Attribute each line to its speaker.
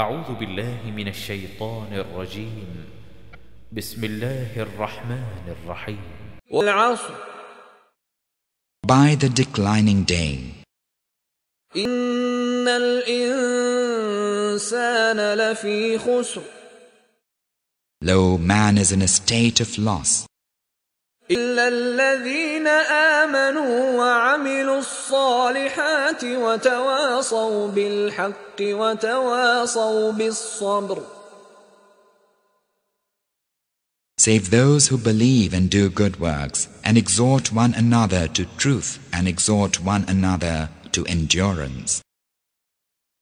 Speaker 1: أعوذ بالله من الشيطان الرجيم بسم الله الرحمن الرحيم
Speaker 2: والعصر
Speaker 1: By the declining
Speaker 3: day
Speaker 2: إن الإنسان لفي خسر
Speaker 3: Lo man is in a state of loss
Speaker 2: إلا الذين آمنوا الصالحات وتواصوا بالحق وتواصوا بالصبر
Speaker 3: Save those
Speaker 1: who believe and do good works, and exhort one another to truth, and exhort one another to endurance.